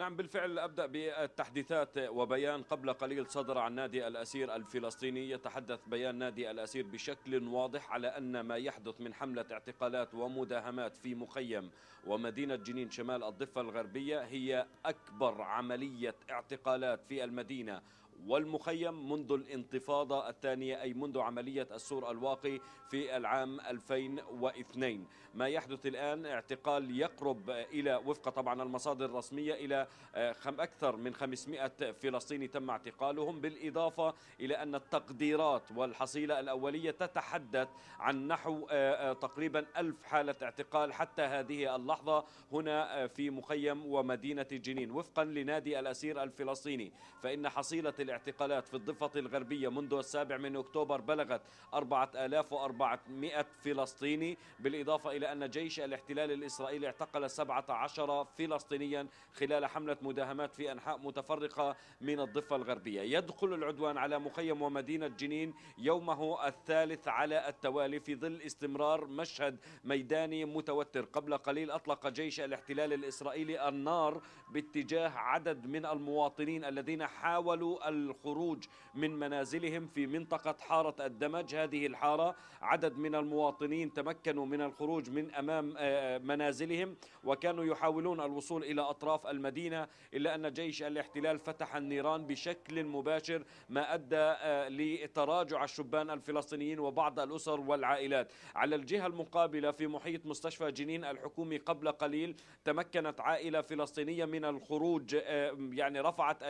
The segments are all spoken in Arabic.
نعم بالفعل أبدأ بالتحديثات وبيان قبل قليل صدر عن نادي الأسير الفلسطيني يتحدث بيان نادي الأسير بشكل واضح على أن ما يحدث من حملة اعتقالات ومداهمات في مخيم ومدينة جنين شمال الضفة الغربية هي أكبر عملية اعتقالات في المدينة والمخيم منذ الانتفاضة الثانية أي منذ عملية السور الواقي في العام 2002 ما يحدث الآن اعتقال يقرب إلى وفق طبعا المصادر الرسمية إلى آه، أكثر من 500 فلسطيني تم اعتقالهم بالإضافة إلى أن التقديرات والحصيلة الأولية تتحدث عن نحو آه، آه، تقريبا ألف حالة اعتقال حتى هذه اللحظة هنا في مخيم ومدينة جنين وفقا لنادي الأسير الفلسطيني فإن حصيلة الاعتقالات في الضفة الغربية منذ السابع من أكتوبر بلغت 4400 فلسطيني بالإضافة إلى أن جيش الاحتلال الإسرائيلي اعتقل 17 فلسطينيا خلال حملة مداهمات في أنحاء متفرقة من الضفة الغربية يدخل العدوان على مخيم ومدينة جنين يومه الثالث على التوالي في ظل استمرار مشهد ميداني متوتر قبل قليل أطلق جيش الاحتلال الإسرائيلي النار باتجاه عدد من المواطنين الذين حاولوا الخروج من منازلهم في منطقة حارة الدمج هذه الحارة عدد من المواطنين تمكنوا من الخروج من أمام آه، منازلهم وكانوا يحاولون الوصول إلى أطراف المدينة إلا أن جيش الاحتلال فتح النيران بشكل مباشر ما أدى آه، لتراجع الشبان الفلسطينيين وبعض الأسر والعائلات على الجهة المقابلة في محيط مستشفى جنين الحكومي قبل قليل تمكنت عائلة فلسطينية من الخروج آه، يعني رفعت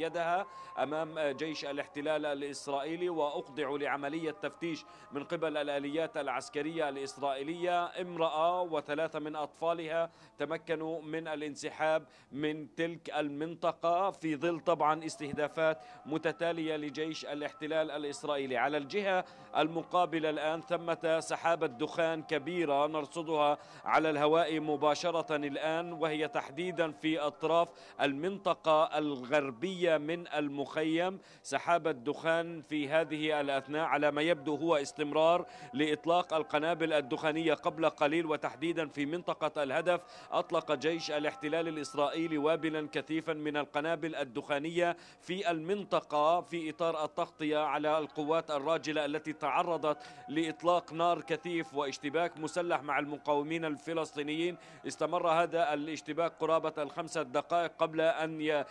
يدها أمام جيش الاحتلال الإسرائيلي وأخضع لعملية تفتيش من قبل الآليات العسكرية الإسرائيلية امرأة وثلاثة من أطفالها تمكنوا من الانسحاب من تلك المنطقة في ظل طبعا استهدافات متتالية لجيش الاحتلال الإسرائيلي على الجهة المقابلة الآن ثمة سحابة دخان كبيرة نرصدها على الهواء مباشرة الآن وهي تحديدا في أطراف المنطقة الغربية من المخ المخيم سحابة دخان في هذه الأثناء على ما يبدو هو استمرار لإطلاق القنابل الدخانية قبل قليل وتحديدا في منطقة الهدف أطلق جيش الاحتلال الإسرائيلي وابلا كثيفا من القنابل الدخانية في المنطقة في إطار التغطية على القوات الراجلة التي تعرضت لإطلاق نار كثيف واشتباك مسلح مع المقاومين الفلسطينيين استمر هذا الاشتباك قرابة الخمسة دقائق قبل أن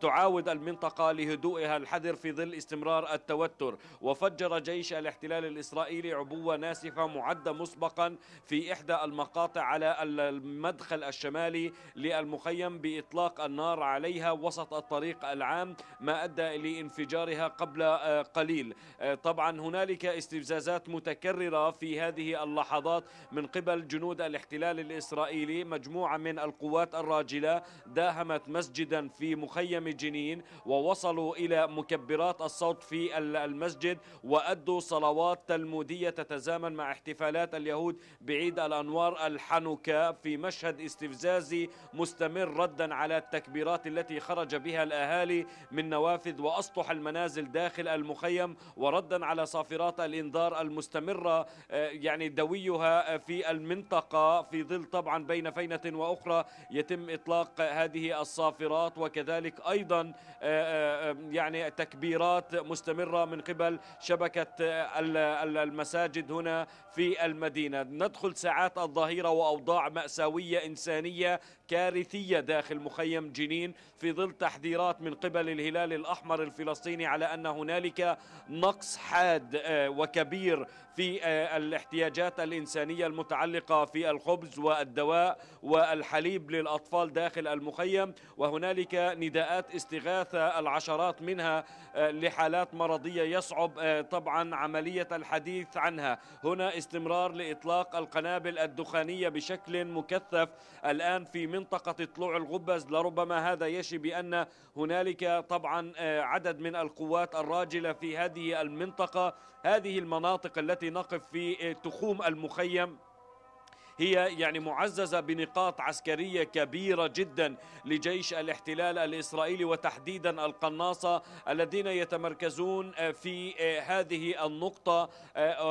تعاود المنطقة لهجوم هدوئها الحذر في ظل استمرار التوتر وفجر جيش الاحتلال الإسرائيلي عبوة ناسفة معدة مسبقا في إحدى المقاطع على المدخل الشمالي للمخيم بإطلاق النار عليها وسط الطريق العام ما أدى لانفجارها قبل آه، قليل آه، طبعا هنالك استفزازات متكررة في هذه اللحظات من قبل جنود الاحتلال الإسرائيلي مجموعة من القوات الراجلة داهمت مسجدا في مخيم جنين ووصلوا إلى مكبرات الصوت في المسجد وأدوا صلوات تلمودية تتزامن مع احتفالات اليهود بعيد الأنوار الحنوكا في مشهد استفزازي مستمر ردا على التكبيرات التي خرج بها الأهالي من نوافذ وأسطح المنازل داخل المخيم وردا على صافرات الإنذار المستمرة آه، يعني دويها في المنطقة في ظل طبعا بين فينة وأخرى يتم إطلاق هذه الصافرات وكذلك أيضا آه، آه، يعني تكبيرات مستمرة من قبل شبكة المساجد هنا في المدينة ندخل ساعات الظهيرة وأوضاع مأساوية إنسانية كارثية داخل مخيم جنين في ظل تحذيرات من قبل الهلال الأحمر الفلسطيني على أن هنالك نقص حاد آه، وكبير في آه، الاحتياجات الإنسانية المتعلقة في الخبز والدواء والحليب للأطفال داخل المخيم وهنالك نداءات استغاثة العشرات الإصابات منها آه، لحالات مرضية يصعب آه، طبعا عملية الحديث عنها هنا استمرار لإطلاق القنابل الدخانية بشكل مكثف الآن في منطقة طلوع الغبز لربما هذا يشي بأن هنالك طبعا آه، عدد من القوات الراجلة في هذه المنطقة هذه المناطق التي نقف في تخوم المخيم هي يعني معززة بنقاط عسكرية كبيرة جدا لجيش الاحتلال الإسرائيلي وتحديدا القناصة الذين يتمركزون في هذه النقطة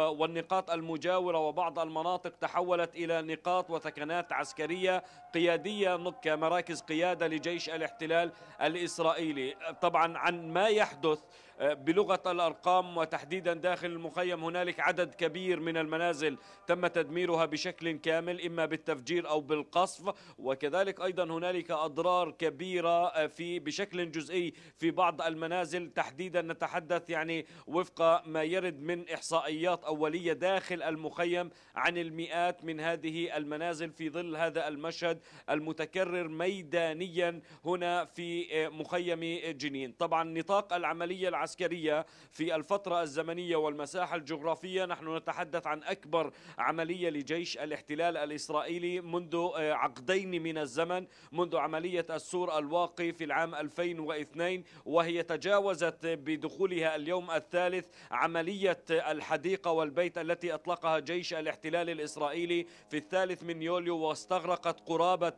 والنقاط المجاورة وبعض المناطق تحولت إلى نقاط وثكنات عسكرية قيادية كمراكز قيادة لجيش الاحتلال الإسرائيلي طبعا عن ما يحدث آه، بلغة الأرقام وتحديدا داخل المخيم هنالك عدد كبير من المنازل تم تدميرها بشكل كامل إما بالتفجير أو بالقصف وكذلك أيضا هنالك أضرار كبيرة آه، في بشكل جزئي في بعض المنازل تحديدا نتحدث يعني وفق ما يرد من إحصائيات أولية داخل المخيم عن المئات من هذه المنازل في ظل هذا المشهد المتكرر ميدانيا هنا في آه، مخيم جنين طبعا نطاق العملية العسكرية العسكرية في الفترة الزمنية والمساحة الجغرافية نحن نتحدث عن أكبر عملية لجيش الاحتلال الإسرائيلي منذ آه، عقدين من الزمن منذ عملية السور الواقي في العام 2002 وهي تجاوزت بدخولها اليوم الثالث عملية الحديقة والبيت التي أطلقها جيش الاحتلال الإسرائيلي في الثالث من يوليو واستغرقت قرابة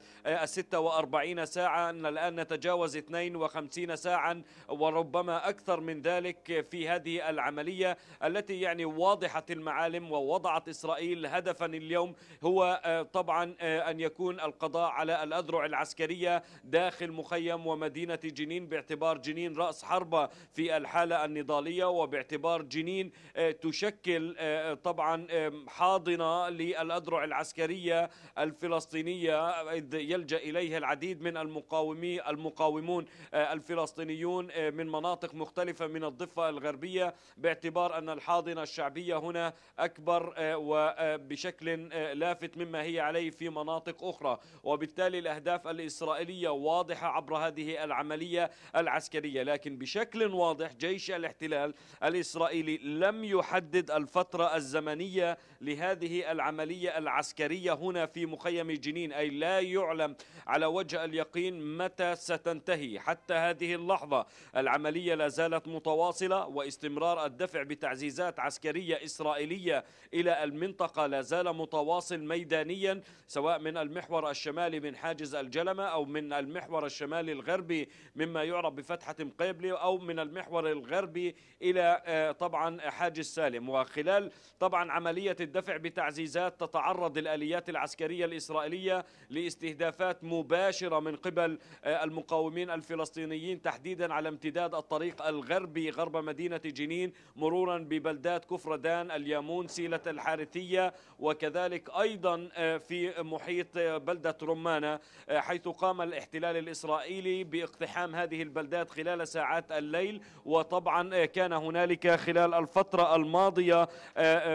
46 آه، ساعة الآن نتجاوز 52 ساعة وربما أكثر من من ذلك في هذه العملية التي يعني واضحة المعالم ووضعت إسرائيل هدفا اليوم هو آه، طبعا آه، أن يكون القضاء على الأذرع العسكرية داخل مخيم ومدينة جنين باعتبار جنين رأس حربة في الحالة النضالية وباعتبار جنين آه، تشكل طبعا حاضنة للأذرع العسكرية الفلسطينية إذ يلجأ إليها العديد من المقاومين المقاومون الفلسطينيون من مناطق مختلفة من الضفة الغربية باعتبار أن الحاضنة الشعبية هنا أكبر آه، وبشكل آه، آه، لافت مما هي عليه في مناطق أخرى وبالتالي الأهداف الإسرائيلية واضحة عبر هذه العملية العسكرية لكن بشكل واضح جيش الاحتلال الإسرائيلي لم يحدد الفترة الزمنية لهذه العملية العسكرية هنا في مخيم جنين أي لا يعلم على وجه اليقين متى ستنتهي حتى هذه اللحظة العملية لا زالت متواصلة واستمرار الدفع بتعزيزات عسكرية إسرائيلية إلى المنطقة لا زال متواصل ميدانيا سواء من المحور الشمالي من حاجز الجلمة أو من المحور الشمالي الغربي مما يعرف بفتحة مقيبلي أو من المحور الغربي إلى آه، طبعا حاجز سالم وخلال طبعا عملية الدفع بتعزيزات تتعرض الآليات العسكرية الإسرائيلية لاستهدافات مباشرة من قبل آه، المقاومين الفلسطينيين تحديدا على امتداد الطريق الغربي غربي غرب مدينة جنين مرورا ببلدات كفردان اليامون سيلة الحارثية وكذلك أيضا آه، في محيط آه، بلدة رمانة آه، حيث قام الاحتلال الإسرائيلي باقتحام هذه البلدات خلال ساعات الليل وطبعا كان هنالك خلال الفترة الماضية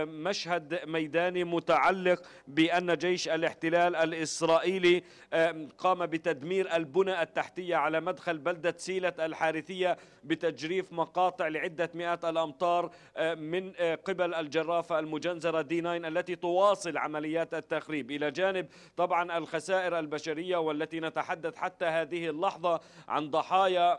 مشهد ميداني متعلق بأن جيش الاحتلال الإسرائيلي قام بتدمير البنى التحتية على مدخل بلدة سيلة الحارثية بتجريف مقاطع لعدة مئات الأمتار آه، من آه، قبل الجرافة المجنزرة دي 9 التي تواصل عمليات التخريب إلى جانب طبعا الخسائر البشرية والتي نتحدث حتى هذه اللحظة عن ضحايا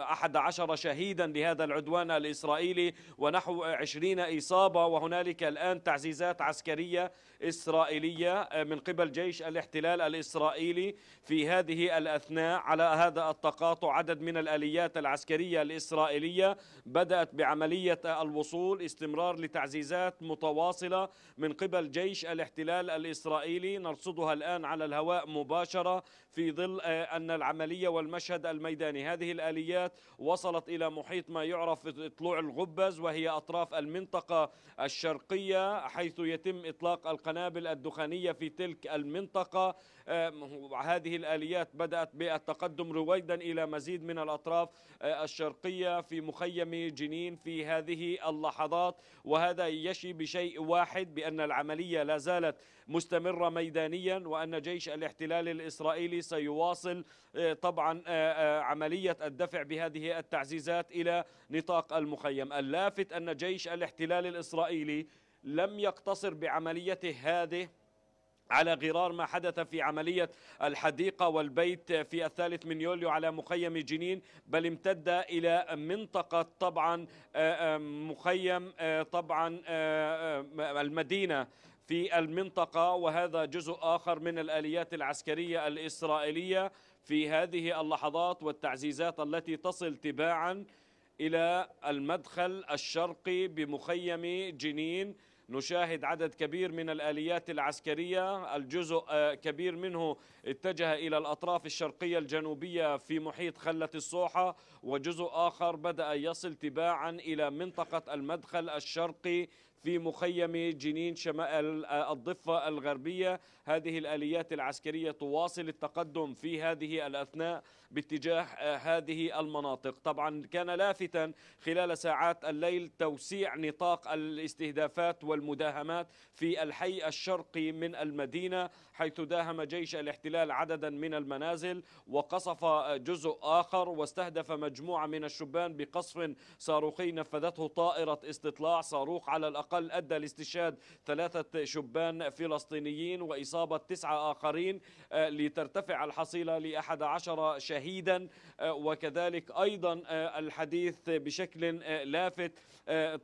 11 آه، شهيدا لهذا العدوان الإسرائيلي ونحو 20 إصابة وهنالك الآن تعزيزات عسكرية إسرائيلية آه، من قبل جيش الاحتلال الإسرائيلي في هذه الأثناء على هذا التقاطع عدد من الآليات العسكرية الإسرائيلية بدأت بعملية آه، الوصول استمرار لتعزيزات متواصلة من قبل جيش الاحتلال الإسرائيلي نرصدها الآن على الهواء مباشرة في ظل آه، أن العملية والمشهد الميداني هذه الآليات وصلت إلى محيط ما يعرف طلوع الغبز وهي أطراف المنطقة الشرقية حيث يتم إطلاق القناة القنابل الدخانية في تلك المنطقة هذه الآليات بدأت بالتقدم رويدا إلى مزيد من الأطراف آه، الشرقية في مخيم جنين في هذه اللحظات وهذا يشي بشيء واحد بأن العملية لا زالت مستمرة ميدانيا وأن جيش الاحتلال الإسرائيلي سيواصل آه، طبعا آه، عملية الدفع بهذه التعزيزات إلى نطاق المخيم اللافت أن جيش الاحتلال الإسرائيلي لم يقتصر بعمليته هذه على غرار ما حدث في عملية الحديقة والبيت في الثالث من يوليو على مخيم جنين بل امتد إلى منطقة طبعا آه، آه، مخيم آه، طبعا المدينة في المنطقة وهذا جزء آخر من الآليات العسكرية الإسرائيلية في هذه اللحظات والتعزيزات التي تصل تباعا إلى المدخل الشرقي بمخيم جنين نشاهد عدد كبير من الآليات العسكرية الجزء آه، كبير منه اتجه إلى الأطراف الشرقية الجنوبية في محيط خلة الصوحة وجزء آخر بدأ يصل تباعا إلى منطقة المدخل الشرقي في مخيم جنين شمال الضفة الغربية هذه الآليات العسكرية تواصل التقدم في هذه الأثناء باتجاه آه، هذه المناطق طبعا كان لافتا خلال ساعات الليل توسيع نطاق الاستهدافات والمداهمات في الحي الشرقي من المدينة حيث داهم جيش الاحتلال عددا من المنازل وقصف جزء آخر واستهدف مجموعة من الشبان بقصف صاروخي نفذته طائرة استطلاع صاروخ على الأقل الأقل أدى لاستشهاد ثلاثة شبان فلسطينيين وإصابة تسعة آخرين آه، لترتفع الحصيلة لأحد عشر شهيدا آه، وكذلك أيضا آه، الحديث بشكل لافت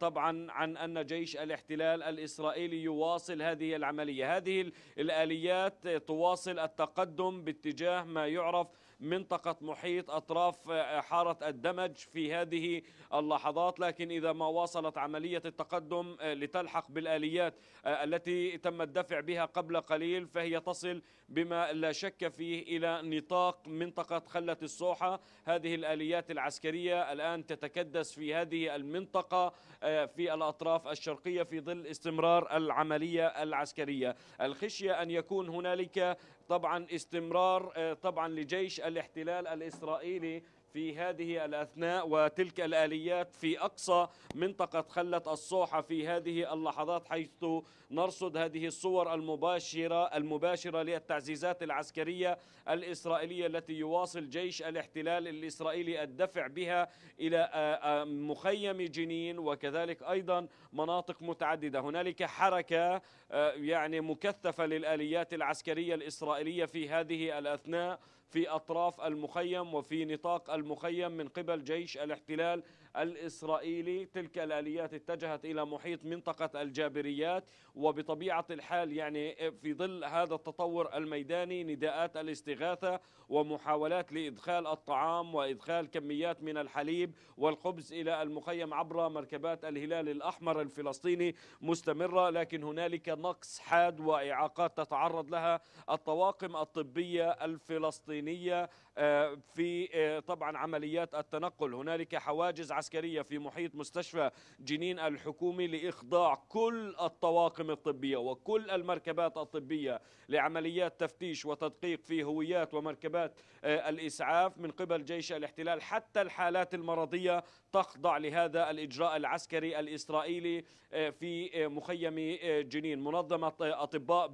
طبعا عن أن جيش الاحتلال الإسرائيلي يواصل هذه العملية هذه الآليات تواصل التقدم باتجاه ما يعرف منطقة محيط أطراف آه، حارة الدمج في هذه اللحظات لكن إذا ما واصلت عملية التقدم آه، لتلحق بالآليات آه، التي تم الدفع بها قبل قليل فهي تصل بما لا شك فيه إلى نطاق منطقة خلة الصوحة هذه الآليات العسكرية الآن تتكدس في هذه المنطقة آه، في الأطراف الشرقية في ظل استمرار العملية العسكرية الخشية أن يكون هنالك طبعا استمرار آه، طبعا لجيش الاحتلال الإسرائيلي في هذه الأثناء وتلك الآليات في أقصى منطقة خلة الصوحة في هذه اللحظات حيث نرصد هذه الصور المباشرة المباشرة للتعزيزات العسكرية الإسرائيلية التي يواصل جيش الاحتلال الإسرائيلي الدفع بها إلى آه، آه، مخيم جنين وكذلك أيضا مناطق متعددة هنالك حركة آه، يعني مكثفة للآليات العسكرية الإسرائيلية في هذه الأثناء في أطراف المخيم وفي نطاق المخيم من قبل جيش الاحتلال الإسرائيلي تلك الآليات اتجهت إلى محيط منطقة الجابريات وبطبيعة الحال يعني في ظل هذا التطور الميداني نداءات الاستغاثة ومحاولات لإدخال الطعام وإدخال كميات من الحليب والخبز إلى المخيم عبر مركبات الهلال الأحمر الفلسطيني مستمرة لكن هنالك نقص حاد وإعاقات تتعرض لها الطواقم الطبية الفلسطينية آه، في آه، طبعا عمليات التنقل هنالك حواجز عسكرية في محيط مستشفى جنين الحكومي لإخضاع كل الطواقم الطبية وكل المركبات الطبية لعمليات تفتيش وتدقيق في هويات ومركبات آه، الإسعاف من قبل جيش الاحتلال حتى الحالات المرضية تخضع لهذا الإجراء العسكري الإسرائيلي في مخيم جنين منظمة أطباء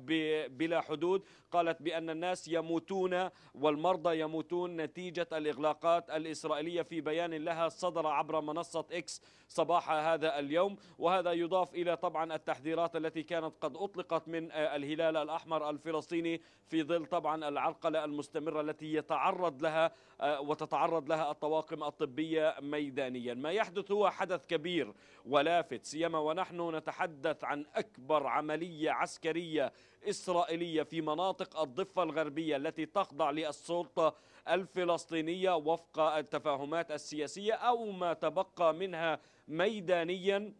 بلا حدود قالت بأن الناس يموتون والمرضى يموتون الزيتون نتيجة الإغلاقات الإسرائيلية في بيان لها صدر عبر منصة إكس صباح هذا اليوم وهذا يضاف إلى طبعا التحذيرات التي كانت قد أطلقت من آه، الهلال الأحمر الفلسطيني في ظل طبعا العرقلة المستمرة التي يتعرض لها آه، وتتعرض لها الطواقم الطبية ميدانيا ما يحدث هو حدث كبير ولافت سيما ونحن نتحدث عن أكبر عملية عسكرية إسرائيلية في مناطق الضفة الغربية التي تخضع للسلطة الفلسطينية وفق التفاهمات السياسية أو ما تبقى منها ميدانياً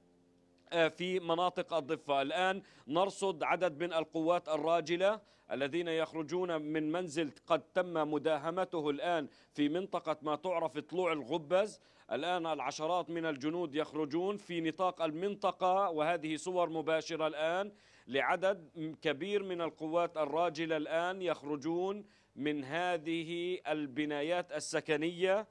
آه، في مناطق الضفة الآن نرصد عدد من القوات الراجلة الذين يخرجون من منزل قد تم مداهمته الآن في منطقة ما تعرف طلوع الغبز الآن العشرات من الجنود يخرجون في نطاق المنطقة وهذه صور مباشرة الآن لعدد كبير من القوات الراجلة الآن يخرجون من هذه البنايات السكنية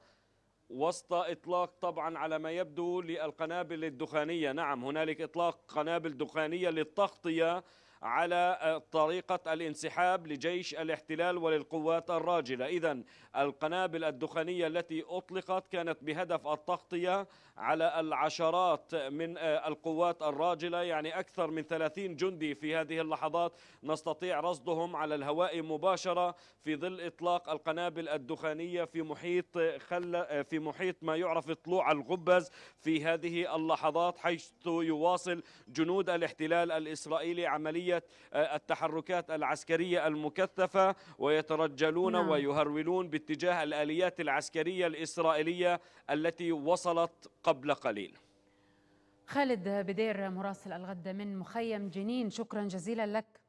وسط إطلاق طبعا على ما يبدو للقنابل الدخانية نعم هنالك إطلاق قنابل دخانية للتغطية على آه، طريقة الانسحاب لجيش الاحتلال وللقوات الراجلة إذا القنابل الدخانية التي أطلقت كانت بهدف التغطية على العشرات من آه، القوات الراجلة يعني أكثر من 30 جندي في هذه اللحظات نستطيع رصدهم على الهواء مباشرة في ظل إطلاق القنابل الدخانية في محيط خل آه، في محيط ما يعرف طلوع الغبز في هذه اللحظات حيث يواصل جنود الاحتلال الإسرائيلي عملية عملية آه، التحركات العسكرية المكثفة ويترجلون نعم. ويهرولون باتجاه الآليات العسكرية الإسرائيلية التي وصلت قبل قليل خالد بدير مراسل الغد من مخيم جنين شكرا جزيلا لك